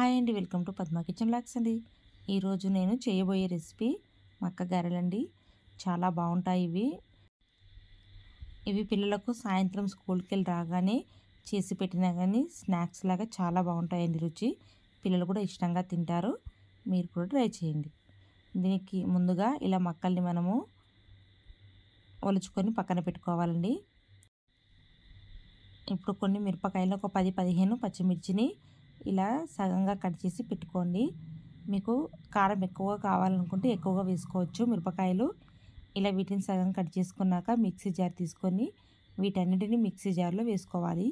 hi అండి welcome to Padma kitchen లాక్స్ అండి ఈరోజు నేను చేయబోయే రెసిపీ మక్క గారెలండి చాలా బాగుంటాయి ఇవి ఇవి పిల్లలకు సాయంత్రం స్కూల్కి వెళ్ళి రాగానే చేసి పెట్టినా కానీ స్నాక్స్ లాగా చాలా బాగుంటాయండి రుచి పిల్లలు కూడా ఇష్టంగా తింటారు మీరు కూడా ట్రై చేయండి దీనికి ముందుగా ఇలా మక్కల్ని మనము ఒలుచుకొని పక్కన పెట్టుకోవాలండి ఇప్పుడు కొన్ని మిరపకాయలు ఒక పది పదిహేను పచ్చిమిర్చిని ఇలా సగంగా కట్ చేసి పెట్టుకోండి మీకు కారం ఎక్కువగా కావాలనుకుంటే ఎక్కువగా వేసుకోవచ్చు మిరపకాయలు ఇలా వీటిని సగం కట్ చేసుకున్నాక మిక్సీ జార్ తీసుకొని వీటన్నిటిని మిక్సీ జార్లో వేసుకోవాలి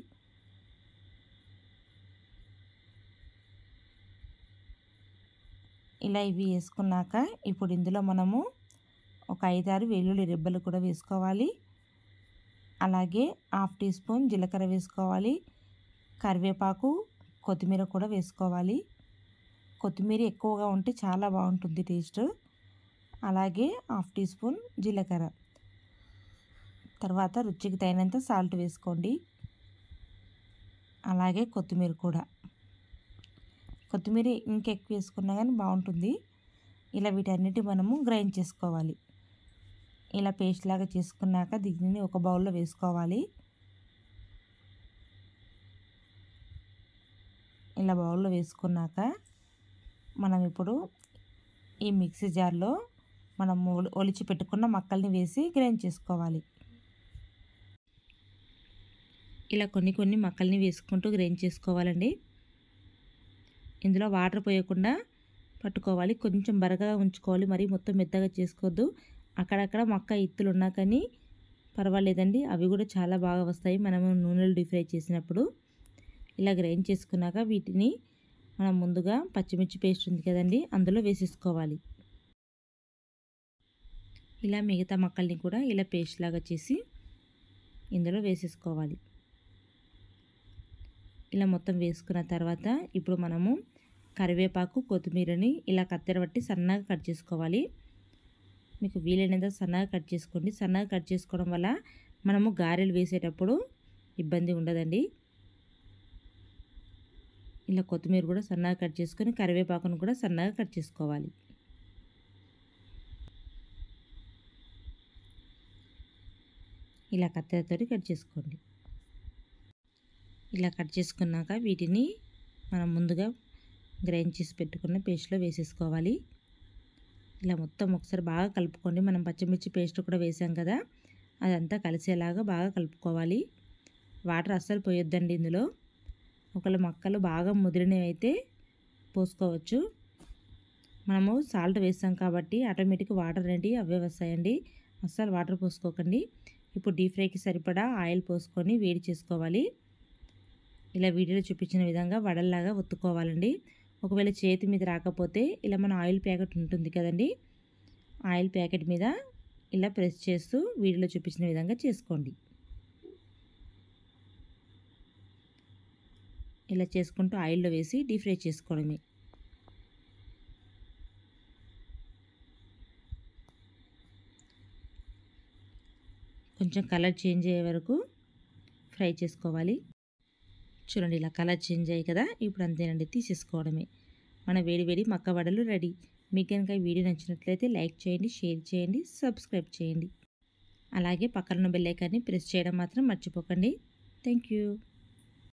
ఇలా ఇవి వేసుకున్నాక ఇప్పుడు ఇందులో మనము ఒక ఐదారు వెల్లుల్లి రెబ్బలు కూడా వేసుకోవాలి అలాగే హాఫ్ టీ స్పూన్ జీలకర్ర వేసుకోవాలి కరివేపాకు కొత్తిమీర కూడా వేసుకోవాలి కొత్తిమీర ఎక్కువగా ఉంటే చాలా బాగుంటుంది టేస్ట్ అలాగే హాఫ్ టీ స్పూన్ జీలకర్ర తర్వాత రుచికి తగినంత సాల్ట్ వేసుకోండి అలాగే కొత్తిమీర కూడా కొత్తిమీర ఇంకెక్కువ వేసుకున్నా కానీ బాగుంటుంది ఇలా వీటన్నిటి మనము గ్రైండ్ చేసుకోవాలి ఇలా పేస్ట్ లాగా చేసుకున్నాక దీనిని ఒక బౌల్లో వేసుకోవాలి ఇలా బౌల్లో వేసుకున్నాక మనం ఇప్పుడు ఈ మిక్సీ జార్లో మనం ఒలిచి పెట్టుకున్న మక్కల్ని వేసి గ్రైండ్ చేసుకోవాలి ఇలా కొన్ని కొన్ని మక్కల్ని వేసుకుంటూ గ్రైండ్ చేసుకోవాలండి ఇందులో వాటర్ పోయకుండా పట్టుకోవాలి కొంచెం బరగా ఉంచుకోవాలి మరి మొత్తం మెత్తగా చేసుకోవద్దు అక్కడక్కడ మక్క ఇత్తులు ఉన్నా కానీ పర్వాలేదండి అవి కూడా చాలా బాగా వస్తాయి మనము నూనెలు డీప్ ఫ్రై చేసినప్పుడు ఇలా గ్రైండ్ చేసుకున్నాక వీటిని మనం ముందుగా పచ్చిమిర్చి పేస్ట్ ఉంది కదండి అందులో వేసేసుకోవాలి ఇలా మిగతా మక్కల్ని కూడా ఇలా పేస్ట్ లాగా చేసి ఇందులో వేసేసుకోవాలి ఇలా మొత్తం వేసుకున్న తర్వాత ఇప్పుడు మనము కరివేపాకు కొత్తిమీరని ఇలా కత్తెర పట్టి సన్నగా కట్ చేసుకోవాలి మీకు వీలైనంత సన్నగా కట్ చేసుకోండి సన్నగా కట్ చేసుకోవడం వల్ల మనము గారెలు వేసేటప్పుడు ఇబ్బంది ఉండదండి ఇలా కొత్తిమీర కూడా సన్నగా కట్ చేసుకొని కరివేపాకును కూడా సన్నగా కట్ చేసుకోవాలి ఇలా కత్తెరతో కట్ చేసుకోండి ఇలా కట్ చేసుకున్నాక వీటిని మనం ముందుగా గ్రైండ్ చేసి పెట్టుకున్న పేస్ట్లో వేసేసుకోవాలి ఇలా మొత్తం ఒకసారి బాగా కలుపుకోండి మనం పచ్చిమిర్చి పేస్ట్ కూడా వేసాం కదా అదంతా కలిసేలాగా బాగా కలుపుకోవాలి వాటర్ అస్సలు పోయొద్దండి ఇందులో ఒకవేళ మొక్కలు బాగా ముదిరినవి అయితే పోసుకోవచ్చు మనము సాల్ట్ వేసాం కాబట్టి ఆటోమేటిక్ వాటర్ అనేది అవే వస్తాయండి అస్సలు వాటర్ పోసుకోకండి ఇప్పుడు డీప్ ఫ్రైకి సరిపడా ఆయిల్ పోసుకొని వేడి చేసుకోవాలి ఇలా వీడియోలో చూపించిన విధంగా వడల్లాగా ఒత్తుకోవాలండి ఒకవేళ చేతి మీద రాకపోతే ఇలా మన ఆయిల్ ప్యాకెట్ ఉంటుంది కదండి ఆయిల్ ప్యాకెట్ మీద ఇలా ప్రెస్ చేస్తూ వీడియోలో చూపించిన విధంగా చేసుకోండి ఇలా చేసుకుంటూ ఆయిల్లో వేసి డీప్ ఫ్రై చేసుకోవడమే కొంచెం కలర్ చేంజ్ అయ్యే వరకు ఫ్రై చేసుకోవాలి చూడండి ఇలా కలర్ చేంజ్ అయ్యి కదా ఇప్పుడు అంతేనండి తీసేసుకోవడమే మన వేడివేడి మక్క వడలు రెడీ మీకు కనుక వీడియో నచ్చినట్లయితే లైక్ చేయండి షేర్ చేయండి సబ్స్క్రైబ్ చేయండి అలాగే పక్కన బెల్లైకాన్ని ప్రెస్ చేయడం మాత్రం మర్చిపోకండి థ్యాంక్